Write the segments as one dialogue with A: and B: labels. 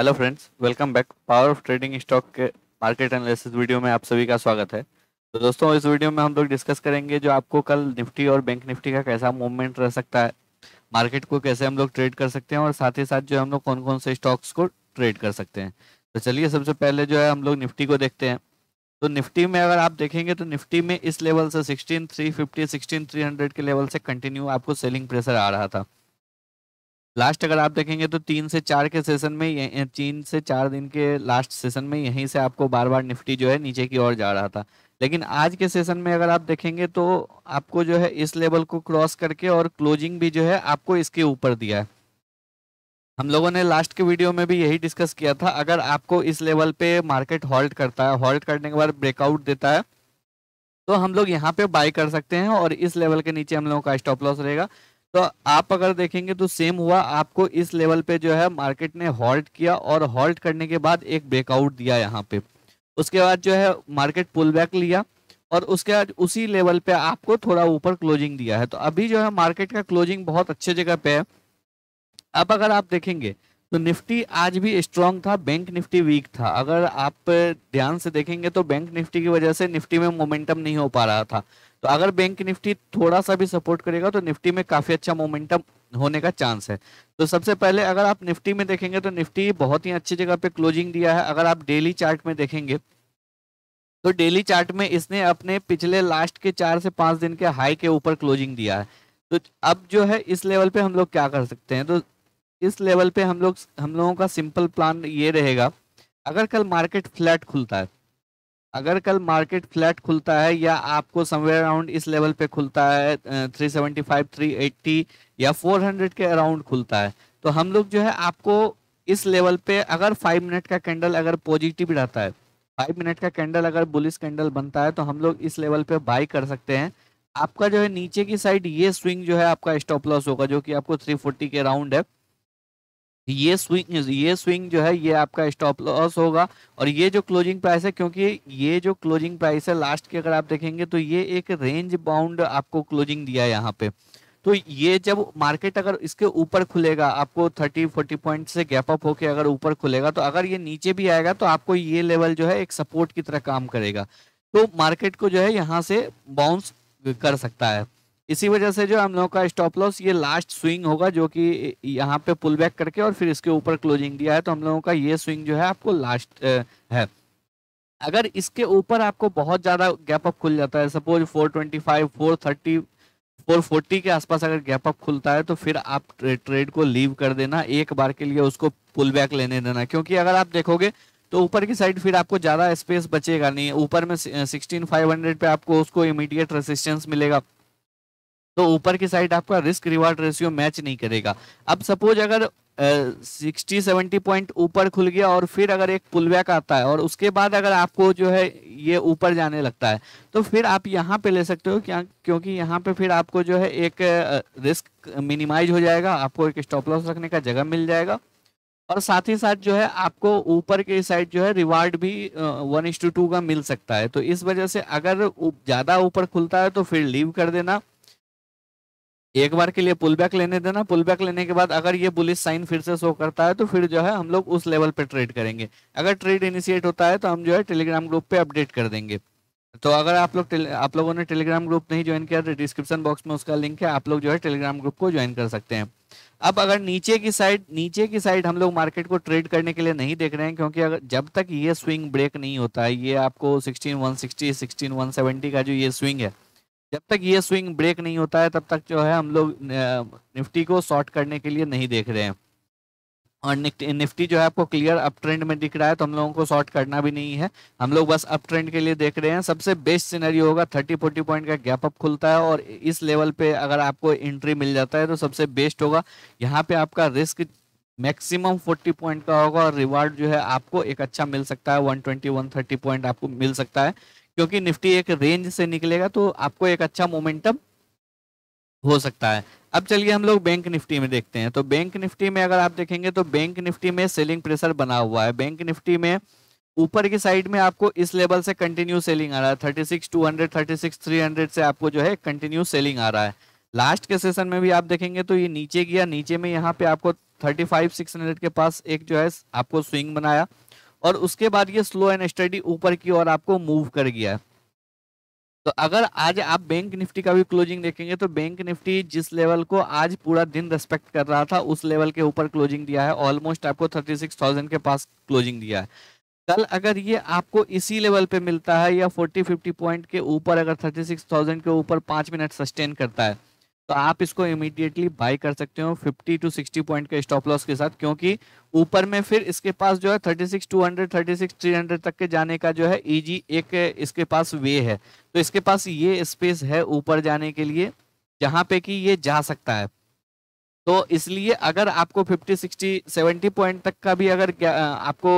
A: hello friends welcome back power of trading stock के market analysis video में आप सभी का स्वागत है तो दोस्तों इस वीडियो में हम लोग डिस्कस करेंगे जो आपको कल निफ्टी और बैंक निफ्टी का कैसा मूवमेंट रह सकता है मार्केट को कैसे हम लोग ट्रेड कर सकते हैं और साथ ही साथ जो हम लोग कौन कौन से स्टॉक्स को ट्रेड कर सकते हैं तो चलिए सबसे पहले जो है हम लोग निफ्टी को देखते हैं तो निफ्टी में अगर आप देखेंगे तो निफ्टी में इस लेवल से sixteen three fifty sixteen three hundred के लेवल से कंटिन्यू आपको सेलिंग प्रेशर आ रहा था लास्ट अगर आप देखेंगे तो तीन से चार के सेशन में तीन से चार दिन के लास्ट सेशन में यहीं से आपको बार बार निफ्टी जो है नीचे की ओर जा रहा था लेकिन आज के सेशन में अगर आप देखेंगे तो आपको जो है इस लेवल को क्रॉस करके और क्लोजिंग भी जो है आपको इसके ऊपर दिया है हम लोगों ने लास्ट के वीडियो में भी यही डिस्कस किया था अगर आपको इस लेवल पे मार्केट हॉल्ट करता है हॉल्ट करने के बाद ब्रेकआउट देता है तो हम लोग यहाँ पे बाई कर सकते हैं और इस लेवल के नीचे हम लोगों का स्टॉप लॉस रहेगा तो आप अगर देखेंगे तो सेम हुआ आपको इस लेवल पे जो है मार्केट ने हॉल्ट किया और हॉल्ट करने के बाद एक ब्रेकआउट दिया यहाँ पे उसके बाद जो है मार्केट पुल बैक लिया और उसके बाद उसी लेवल पे आपको थोड़ा ऊपर क्लोजिंग दिया है तो अभी जो है मार्केट का क्लोजिंग बहुत अच्छे जगह पे है अब अगर आप देखेंगे तो निफ्टी आज भी स्ट्रांग था बैंक निफ्टी वीक था अगर आप ध्यान से देखेंगे तो बैंक निफ्टी की वजह से निफ्टी में मोमेंटम नहीं हो पा रहा था तो अगर बैंक निफ्टी थोड़ा सा भी सपोर्ट करेगा तो निफ्टी में काफी अच्छा मोमेंटम होने का चांस है तो सबसे पहले अगर आप निफ्टी में देखेंगे तो निफ्टी बहुत ही अच्छी जगह पे क्लोजिंग दिया है अगर आप डेली चार्ट में देखेंगे तो डेली चार्ट में इसने अपने पिछले लास्ट के चार से पांच दिन के हाई के ऊपर क्लोजिंग दिया है तो अब जो है इस लेवल पे हम लोग क्या कर सकते हैं तो इस लेवल पे हम लोग हम लोगों का सिंपल प्लान ये रहेगा अगर कल मार्केट फ्लैट खुलता है अगर कल मार्केट फ्लैट खुलता है या आपको समवेयर अराउंड इस लेवल पे खुलता है 375, 380 या 400 के अराउंड खुलता है तो हम लोग जो है आपको इस लेवल पे अगर फाइव मिनट का कैंडल अगर पॉजिटिव रहता है फाइव मिनट का कैंडल अगर बुलिस कैंडल बनता है तो हम लोग इस लेवल पे बाई कर सकते हैं आपका जो है नीचे की साइड ये स्विंग जो है आपका स्टॉप लॉस होगा जो कि आपको थ्री के राउंड है ये स्विंग ये स्विंग जो है ये आपका स्टॉप लॉस होगा और ये जो क्लोजिंग प्राइस है क्योंकि ये जो क्लोजिंग प्राइस है लास्ट की अगर आप देखेंगे तो ये एक रेंज बाउंड आपको क्लोजिंग दिया है यहाँ पे तो ये जब मार्केट अगर इसके ऊपर खुलेगा आपको 30 40 पॉइंट से गैप अप होके अगर ऊपर खुलेगा तो अगर ये नीचे भी आएगा तो आपको ये लेवल जो है एक सपोर्ट की तरह काम करेगा तो मार्केट को जो है यहाँ से बाउंस कर सकता है इसी वजह से जो हम लोगों का स्टॉप लॉस ये लास्ट स्विंग होगा जो कि यहाँ पे पुल बैक करके और फिर इसके ऊपर क्लोजिंग दिया है तो हम लोगों का ये स्विंग जो है आपको लास्ट है अगर इसके ऊपर आपको बहुत ज़्यादा गैप अप खुल जाता है सपोज 425, 430, 440 के आसपास अगर गैप अप खुलता है तो फिर आप ट्रेड को लीव कर देना एक बार के लिए उसको पुल बैक लेने देना क्योंकि अगर आप देखोगे तो ऊपर की साइड फिर आपको ज़्यादा स्पेस बचेगा नहीं ऊपर में सिक्सटीन फाइव हंड्रेड पे आपको उसको इमीडिएट रेसिस्टेंस मिलेगा तो ऊपर की साइड आपका रिस्क रिवार्ड रेशियो मैच नहीं करेगा अब सपोज अगर सिक्सटी सेवेंटी पॉइंट ऊपर खुल गया और फिर अगर एक पुलबैक आता है और उसके बाद अगर आपको जो है ये ऊपर जाने लगता है तो फिर आप यहाँ पे ले सकते हो क्या क्योंकि यहाँ पे फिर आपको जो है एक रिस्क मिनिमाइज हो जाएगा आपको एक स्टॉप लॉस रखने का जगह मिल जाएगा और साथ ही साथ जो है आपको ऊपर के साइड जो है रिवार्ड भी वन इंस टू टू का मिल सकता है तो इस वजह से अगर ज़्यादा ऊपर खुलता है तो फिर लीव कर देना एक बार के लिए पुल बैक लेने देना पुल बैक लेने के बाद अगर ये बुलिस साइन फिर से शो करता है तो फिर जो है हम लोग उस लेवल पे ट्रेड करेंगे अगर ट्रेड इनिशिएट होता है तो हम जो है टेलीग्राम ग्रुप पे अपडेट कर देंगे तो अगर आप लोग आप लोगों ने टेलीग्राम ग्रुप नहीं ज्वाइन किया तो डिस्क्रिप्शन बॉक्स में उसका लिंक है आप लोग जो है टेलीग्राम ग्रुप को ज्वाइन कर सकते हैं अब अगर नीचे की साइड नीचे की साइड हम लोग मार्केट को ट्रेड करने के लिए नहीं देख रहे हैं क्योंकि अगर जब तक ये स्विंग ब्रेक नहीं होता है ये आपको सिक्सटीन वन 16 का जो ये स्विंग है जब तक ये स्विंग ब्रेक नहीं होता है तब तक जो है हम लोग निफ्टी को शॉर्ट करने के लिए नहीं देख रहे हैं और निफ्टी जो है आपको क्लियर अप ट्रेंड में दिख रहा है तो हम लोगों को शॉर्ट करना भी नहीं है हम लोग बस अप ट्रेंड के लिए देख रहे हैं सबसे बेस्ट सिनेरियो होगा थर्टी फोर्टी पॉइंट का गैप अप खुलता है और इस लेवल पे अगर आपको एंट्री मिल जाता है तो सबसे बेस्ट होगा यहाँ पे आपका रिस्क मैक्सिमम फोर्टी पॉइंट का होगा और रिवार्ड जो है आपको एक अच्छा मिल सकता है वन ट्वेंटी पॉइंट आपको मिल सकता है क्योंकि निफ्टी एक रेंज से निकलेगा तो आपको एक अच्छा मोमेंटम हो सकता है अब चलिए हम लोग बैंक निफ्टी में देखते हैं तो बैंक निफ्टी में अगर आप देखेंगे तो बैंक निफ्टी में सेलिंग प्रेशर बना हुआ है बैंक निफ्टी में ऊपर की साइड में आपको इस लेवल से कंटिन्यू सेलिंग आ रहा है thirty six two hundred thirty six three hundred से आपको जो है कंटिन्यू सेलिंग आ रहा है लास्ट के सेशन में भी आप देखेंगे तो ये नीचे गया नीचे में यहाँ पे आपको थर्टी फाइव सिक्स हंड्रेड के पास एक जो है आपको स्विंग बनाया और उसके बाद ये स्लो एंड स्टडी ऊपर की ओर आपको मूव कर गया तो अगर आज आप बैंक निफ्टी का भी क्लोजिंग देखेंगे तो बैंक निफ्टी जिस लेवल को आज पूरा दिन रेस्पेक्ट कर रहा था उस लेवल के ऊपर क्लोजिंग दिया है ऑलमोस्ट आपको थर्टी सिक्स थाउजेंड के पास क्लोजिंग दिया है कल अगर ये आपको इसी लेवल पे मिलता है या फोर्टी फिफ्टी पॉइंट के ऊपर अगर थर्टी सिक्स थाउजेंड के ऊपर पाँच मिनट सस्टेन करता है तो आप इसको इमीडिएटली बाई कर सकते हो 50 टू 60 पॉइंट के स्टॉप लॉस के साथ क्योंकि ऊपर में फिर इसके पास जो है 36 200 36 300 तक के जाने का जो है इजी e एक इसके पास वे है तो इसके पास ये स्पेस है ऊपर जाने के लिए जहां पे कि ये जा सकता है तो इसलिए अगर आपको 50 60 70 पॉइंट तक का भी अगर आपको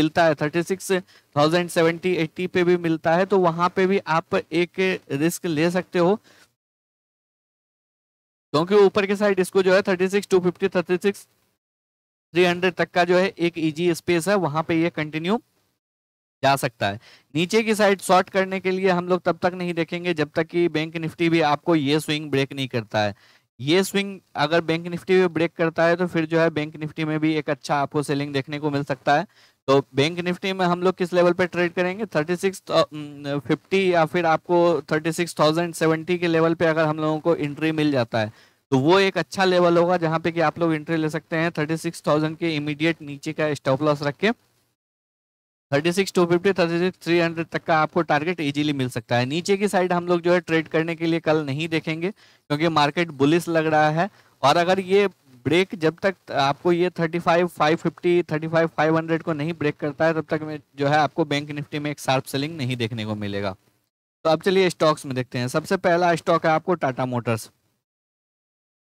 A: मिलता है 36,070 80 पे भी मिलता है तो वहां पे भी आप एक रिस्क ले सकते हो क्योंकि ऊपर के साइड इसको जो है thirty six two fifty thirty six three hundred तक का जो है एक ईजी स्पेस है वहां पे ये कंटिन्यू जा सकता है नीचे की साइड शॉर्ट करने के लिए हम लोग तब तक नहीं देखेंगे जब तक कि बैंक निफ्टी भी आपको ये स्विंग ब्रेक नहीं करता है ये स्विंग अगर बैंक निफ्टी में ब्रेक करता है तो फिर जो है बैंक निफ्टी में भी एक अच्छा आपको सेलिंग देखने को मिल सकता है तो बैंक निफ्टी में हम लोग किस लेवल पे ट्रेड करेंगे थर्टी सिक्स फिफ्टी या फिर आपको थर्टी सिक्स थाउजेंड सेवेंटी के लेवल पे अगर हम लोगों को एंट्री मिल जाता है तो वो एक अच्छा लेवल होगा जहाँ पे कि आप लोग एंट्री ले सकते हैं थर्टी सिक्स थाउजेंड के इमीडिएट नीचे का स्टॉप लॉस रख के thirty six two fifty thirty six three hundred तक का आपको टारगेट इजीली मिल सकता है नीचे की साइड हम लोग जो है ट्रेड करने के लिए कल नहीं देखेंगे क्योंकि मार्केट बुलिस लग रहा है और अगर ये ब्रेक जब तक आपको ये 35, 550, 35, 500 को नहीं ब्रेक करता है तब तक में जो है आपको बैंक निफ्टी में एक शार्प सेलिंग नहीं देखने को मिलेगा तो अब चलिए स्टॉक्स में देखते हैं सबसे पहला स्टॉक है आपको टाटा मोटर्स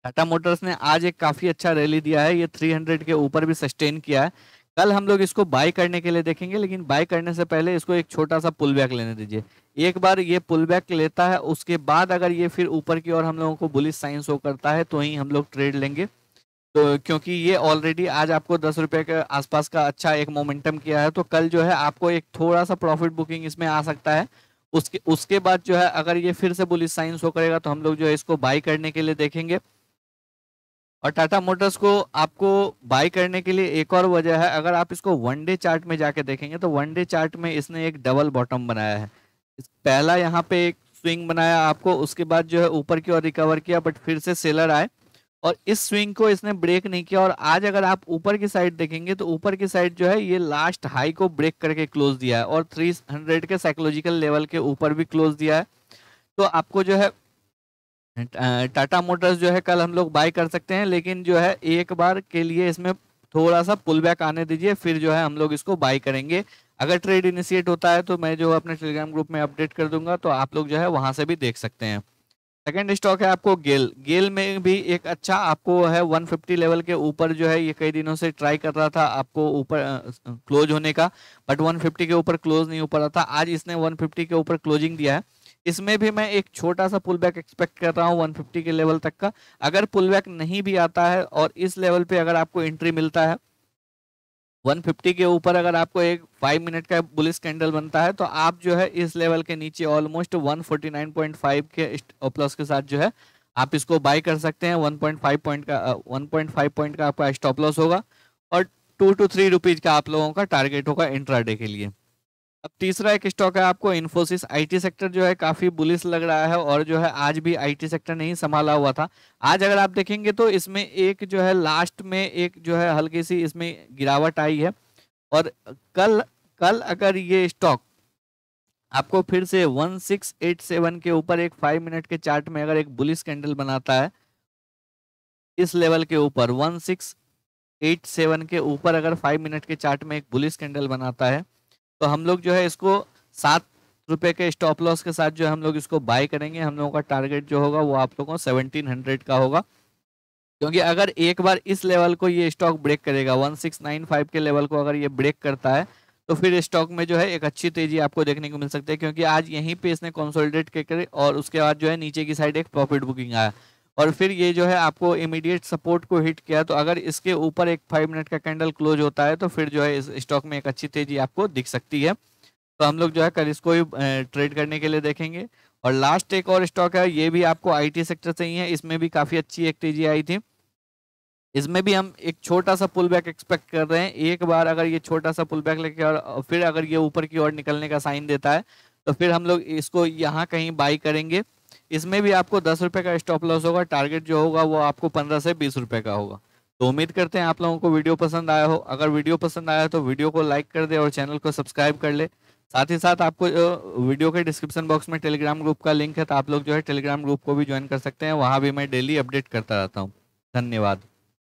A: टाटा मोटर्स ने आज एक काफ़ी अच्छा रैली दिया है ये 300 के ऊपर भी सस्टेन किया है कल हम लोग इसको बाय करने के लिए देखेंगे लेकिन बाय करने से पहले इसको एक छोटा सा पुल बैक लेने दीजिए एक बार ये पुल बैक लेता है उसके बाद अगर ये फिर ऊपर की ओर हम लोगों को बुलिस साइन शो करता है तो ही हम लोग ट्रेड लेंगे तो क्योंकि ये ऑलरेडी आज आपको दस रुपये के आसपास का अच्छा एक मोमेंटम किया है तो कल जो है आपको एक थोड़ा सा प्रॉफिट बुकिंग इसमें आ सकता है उसके उसके बाद जो है अगर ये फिर से बुलिस साइन शो करेगा तो हम लोग जो है इसको बाई करने के लिए देखेंगे और टाटा मोटर्स को आपको बाई करने के लिए एक और वजह है अगर आप इसको वन डे चार्ट में जाके देखेंगे तो वन डे चार्ट में इसने एक डबल बॉटम बनाया है पहला यहाँ पे एक स्विंग बनाया आपको उसके बाद जो है ऊपर की ओर रिकवर किया बट फिर से सेलर आए और इस स्विंग को इसने ब्रेक नहीं किया और आज अगर आप ऊपर की साइड देखेंगे तो ऊपर की साइड जो है ये लास्ट हाई को ब्रेक करके क्लोज दिया है और 300 के साइकोलॉजिकल लेवल के ऊपर भी क्लोज दिया है तो आपको जो है टाटा मोटर्स जो है कल हम लोग बाय कर सकते हैं लेकिन जो है एक बार के लिए इसमें थोड़ा सा पुल बैक आने दीजिए फिर जो है हम लोग इसको बाय करेंगे अगर ट्रेड इनिशिएट होता है तो मैं जो अपने टेलीग्राम ग्रुप में अपडेट कर दूंगा तो आप लोग जो है वहाँ से भी देख सकते हैं सेकेंड स्टॉक है आपको गेल गेल में भी एक अच्छा आपको है 150 लेवल के ऊपर जो है ये कई दिनों से ट्राई कर रहा था आपको ऊपर क्लोज होने का बट 150 के ऊपर क्लोज नहीं हो पा रहा था आज इसने 150 के ऊपर क्लोजिंग दिया है इसमें भी मैं एक छोटा सा पुल बैक एक्सपेक्ट कर रहा हूँ 150 के लेवल तक का अगर पुल बैक नहीं भी आता है और इस लेवल पे अगर आपको एंट्री मिलता है 150 के ऊपर अगर आपको एक फाइव मिनट का बुलिस कैंडल बनता है तो आप जो है इस लेवल के नीचे ऑलमोस्ट 149.5 के प्लस के साथ जो है आप इसको बाई कर सकते हैं 1.5 पॉइंट का 1.5 पॉइंट का आपका स्टॉप लॉस होगा और टू टू थ्री रुपीज़ का आप लोगों का टारगेट होगा इंट्राडे के लिए अब तीसरा एक स्टॉक है आपको इन्फोसिस आईटी सेक्टर जो है काफी बुलिस लग रहा है और जो है आज भी आईटी सेक्टर नहीं संभाला हुआ था आज अगर आप देखेंगे तो इसमें एक जो है लास्ट में एक जो है हल्की सी इसमें गिरावट आई है और कल कल अगर ये स्टॉक आपको फिर से 1687 के ऊपर एक फाइव मिनट के चार्ट में अगर एक बुलिस कैंडल बनाता है इस लेवल के ऊपर सेवन के ऊपर अगर फाइव मिनट के चार्ट में एक बुलिस कैंडल बनाता है तो हम लोग जो है इसको सात रुपये के स्टॉप लॉस के साथ जो है हम लोग इसको बाय करेंगे हम लोगों का टारगेट जो होगा वो आप लोगों सेवनटीन हंड्रेड का होगा क्योंकि अगर एक बार इस लेवल को ये स्टॉक ब्रेक करेगा वन सिक्स नाइन फाइव के लेवल को अगर ये ब्रेक करता है तो फिर स्टॉक में जो है एक अच्छी तेजी आपको देखने को मिल सकती है क्योंकि आज यहीं पे इसने कंसोलिडेट करे और उसके बाद जो है नीचे की साइड एक प्रॉफिट बुकिंग आया और फिर ये जो है आपको इमीडिएट सपोर्ट को हिट किया तो अगर इसके ऊपर एक फाइव मिनट का कैंडल क्लोज होता है तो फिर जो है इस स्टॉक में एक अच्छी तेजी आपको दिख सकती है तो हम लोग जो है कल इसको ही ट्रेड करने के लिए देखेंगे और लास्ट एक और स्टॉक है ये भी आपको आईटी सेक्टर से ही है इसमें भी काफ़ी अच्छी एक तेजी आई थी इसमें भी हम एक छोटा सा पुल बैक एक्सपेक्ट कर रहे हैं एक बार अगर ये छोटा सा पुल बैक लेके और फिर अगर ये ऊपर की ओर निकलने का साइन देता है तो फिर हम लोग इसको यहाँ कहीं बाई करेंगे इसमें भी आपको दस रुपये का स्टॉप लॉस होगा टारगेट जो होगा वो आपको पंद्रह से बीस रुपये का होगा तो उम्मीद करते हैं आप लोगों को वीडियो पसंद आया हो अगर वीडियो पसंद आया तो वीडियो को लाइक कर दे और चैनल को सब्सक्राइब कर ले साथ ही साथ आपको वीडियो के डिस्क्रिप्शन बॉक्स में टेलीग्राम ग्रुप का लिंक है तो आप लोग जो है टेलीग्राम ग्रुप को भी ज्वाइन कर सकते हैं वहाँ भी मैं डेली अपडेट करता रहता हूँ धन्यवाद